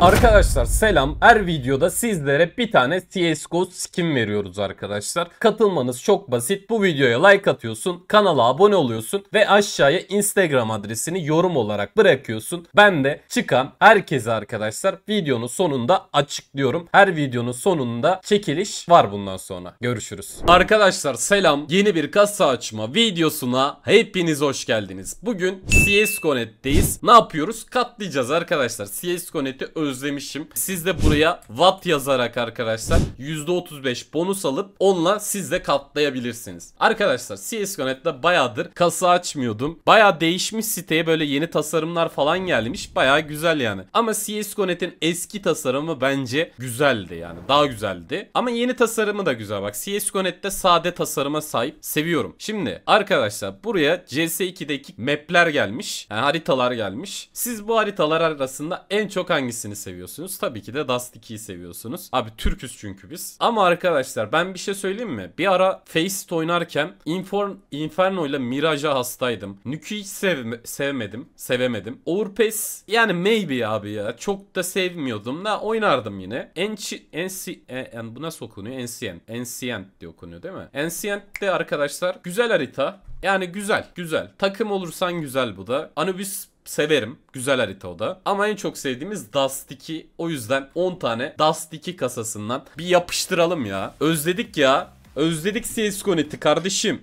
Arkadaşlar selam. Her videoda sizlere bir tane CSGO skin veriyoruz arkadaşlar. Katılmanız çok basit. Bu videoya like atıyorsun, kanala abone oluyorsun ve aşağıya Instagram adresini yorum olarak bırakıyorsun. Ben de çıkan herkese arkadaşlar videonun sonunda açıklıyorum. Her videonun sonunda çekiliş var bundan sonra. Görüşürüz. Arkadaşlar selam. Yeni bir kasa açma videosuna hepiniz hoş geldiniz. Bugün CSGO.net'teyiz. Ne yapıyoruz? Katlayacağız arkadaşlar. CSGO.net'i özlemişim. Siz de buraya watt yazarak arkadaşlar %35 bonus alıp onunla siz de katlayabilirsiniz. Arkadaşlar CSGO.net'te bayağıdır kasa açmıyordum. Bayağı değişmiş siteye böyle yeni tasarımlar falan gelmiş. Bayağı güzel yani. Ama CSGO.net'in eski tasarımı bence güzeldi yani. Daha güzeldi. Ama yeni tasarımı da güzel. Bak CSGO.net'te sade tasarıma sahip. Seviyorum. Şimdi arkadaşlar buraya CS2'deki mapler gelmiş. Yani haritalar gelmiş. Siz bu haritalar arasında en çok hangisini hangisini seviyorsunuz? Tabii ki de Dust 2'yi seviyorsunuz. Abi Türküz çünkü biz. Ama arkadaşlar ben bir şey söyleyeyim mi? Bir ara Faceit oynarken Inform, Inferno ile Mirage'a hastaydım. Nuke'yi hiç sevme, sevmedim. Sevemedim. Overpass yani maybe abi ya. Çok da sevmiyordum da oynardım yine. Enchi, ensi, e, en, bu nasıl okunuyor? Ancient. Ancient diye okunuyor değil mi? Ancient de arkadaşlar güzel harita. Yani güzel, güzel. Takım olursan güzel bu da. Anubis severim. Güzel harita o da. Ama en çok sevdiğimiz Dust 2. O yüzden 10 tane Dust 2 kasasından bir yapıştıralım ya. Özledik ya. Özledik CSGO e kardeşim.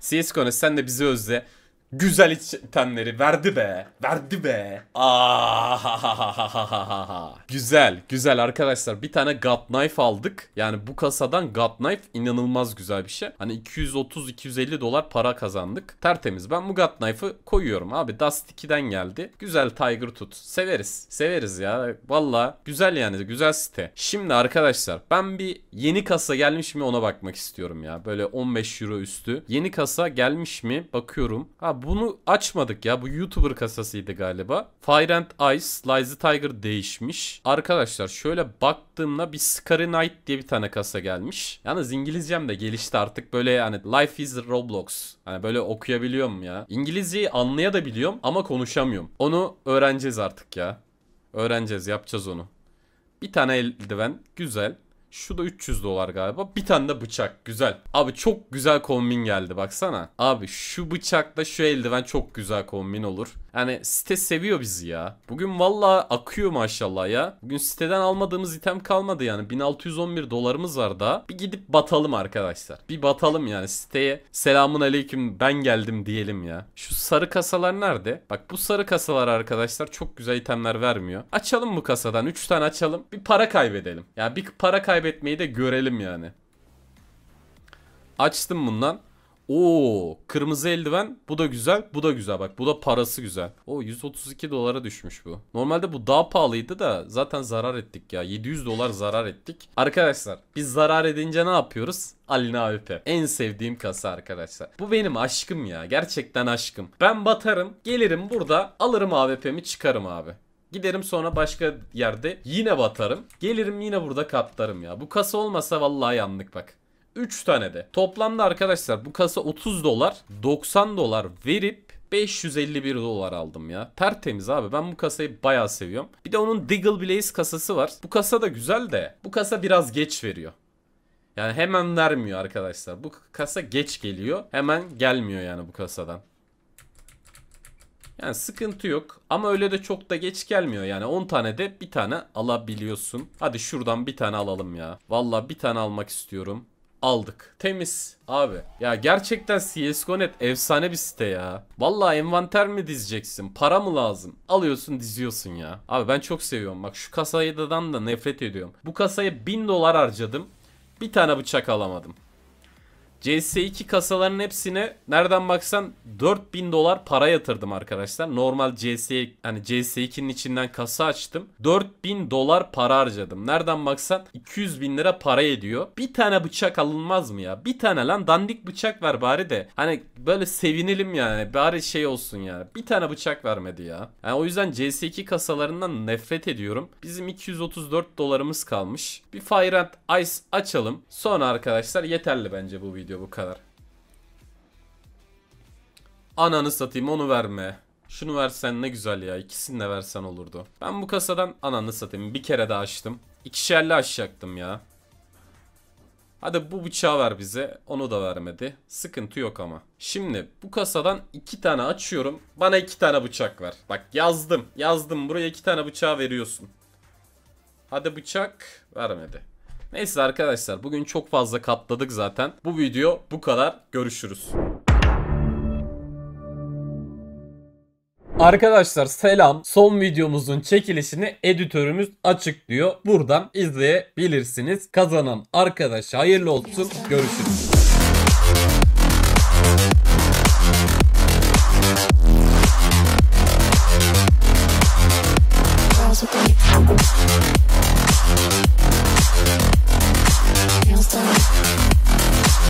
CSGO e sen de bizi özle. Güzel itemleri verdi be. Verdi be. Aa, güzel, güzel arkadaşlar. Bir tane God Knife aldık. Yani bu kasadan God Knife inanılmaz güzel bir şey. Hani 230-250 dolar para kazandık. Tertemiz. Ben bu God Knife'ı koyuyorum abi. Dust 2'den geldi. Güzel Tiger Tut. Severiz. Severiz ya. Valla güzel yani. Güzel site. Şimdi arkadaşlar ben bir yeni kasa gelmiş mi ona bakmak istiyorum ya. Böyle 15 euro üstü. Yeni kasa gelmiş mi bakıyorum. Ha bunu açmadık ya. Bu YouTuber kasasıydı galiba. Fire and Ice, Lazy Tiger değişmiş. Arkadaşlar şöyle baktığımda bir Scary Knight diye bir tane kasa gelmiş. Yalnız İngilizcem de gelişti artık. Böyle yani Life is Roblox. Hani böyle okuyabiliyorum ya. İngilizceyi anlaya da biliyorum ama konuşamıyorum. Onu öğreneceğiz artık ya. Öğreneceğiz, yapacağız onu. Bir tane eldiven. Güzel. Şu da 300 dolar galiba. Bir tane de bıçak. Güzel. Abi çok güzel kombin geldi baksana. Abi şu bıçakla şu eldiven çok güzel kombin olur. Yani site seviyor bizi ya. Bugün valla akıyor maşallah ya. Bugün siteden almadığımız item kalmadı yani. 1611 dolarımız var da. Bir gidip batalım arkadaşlar. Bir batalım yani siteye. Selamun aleyküm ben geldim diyelim ya. Şu sarı kasalar nerede? Bak bu sarı kasalar arkadaşlar çok güzel itemler vermiyor. Açalım bu kasadan. 3 tane açalım. Bir para kaybedelim. Ya yani bir para kaybetmeyi de görelim yani. Açtım bundan. Oo kırmızı eldiven bu da güzel bu da güzel bak bu da parası güzel. O 132 dolara düşmüş bu. Normalde bu daha pahalıydı da zaten zarar ettik ya 700 dolar zarar ettik. Arkadaşlar biz zarar edince ne yapıyoruz? Alina AWP. En sevdiğim kasa arkadaşlar. Bu benim aşkım ya. Gerçekten aşkım. Ben batarım, gelirim burada, alırım AWP'mi çıkarım abi. Giderim sonra başka yerde yine batarım. Gelirim yine burada katlarım ya. Bu kasa olmasa vallahi yandık bak. 3 tane de. Toplamda arkadaşlar bu kasa 30 dolar 90 dolar verip 551 dolar aldım ya. Tertemiz abi. Ben bu kasayı bayağı seviyorum. Bir de onun Diggle Blaze kasası var. Bu kasa da güzel de bu kasa biraz geç veriyor. Yani hemen vermiyor arkadaşlar. Bu kasa geç geliyor. Hemen gelmiyor yani bu kasadan. Yani sıkıntı yok ama öyle de çok da geç gelmiyor yani 10 tane de bir tane alabiliyorsun. Hadi şuradan bir tane alalım ya. Valla bir tane almak istiyorum aldık. Temiz abi. Ya gerçekten CSGO.net efsane bir site ya. Vallahi envanter mi dizeceksin? Para mı lazım? Alıyorsun diziyorsun ya. Abi ben çok seviyorum. Bak şu kasadan da nefret ediyorum. Bu kasaya 1000 dolar harcadım. Bir tane bıçak alamadım. CS2 kasaların hepsine nereden baksan 4000 dolar para yatırdım arkadaşlar. Normal CS hani CS2'nin içinden kasa açtım. 4000 dolar para harcadım. Nereden baksan 200 bin lira para ediyor. Bir tane bıçak alınmaz mı ya? Bir tane lan dandik bıçak ver bari de. Hani böyle sevinelim yani. Bari şey olsun ya. Bir tane bıçak vermedi ya. Yani o yüzden CS2 kasalarından nefret ediyorum. Bizim 234 dolarımız kalmış. Bir Fire and Ice açalım. Sonra arkadaşlar yeterli bence bu video video bu kadar. Ananı satayım onu verme. Şunu versen ne güzel ya. İkisini de versen olurdu. Ben bu kasadan ananı satayım. Bir kere daha açtım. İkişerli açacaktım ya. Hadi bu bıçağı ver bize. Onu da vermedi. Sıkıntı yok ama. Şimdi bu kasadan iki tane açıyorum. Bana iki tane bıçak ver. Bak yazdım. Yazdım. Buraya iki tane bıçağı veriyorsun. Hadi bıçak vermedi. Neyse arkadaşlar bugün çok fazla katladık zaten. Bu video bu kadar. Görüşürüz. Arkadaşlar selam. Son videomuzun çekilişini editörümüz açıklıyor. Buradan izleyebilirsiniz. Kazanan arkadaş hayırlı olsun. Görüşürüz.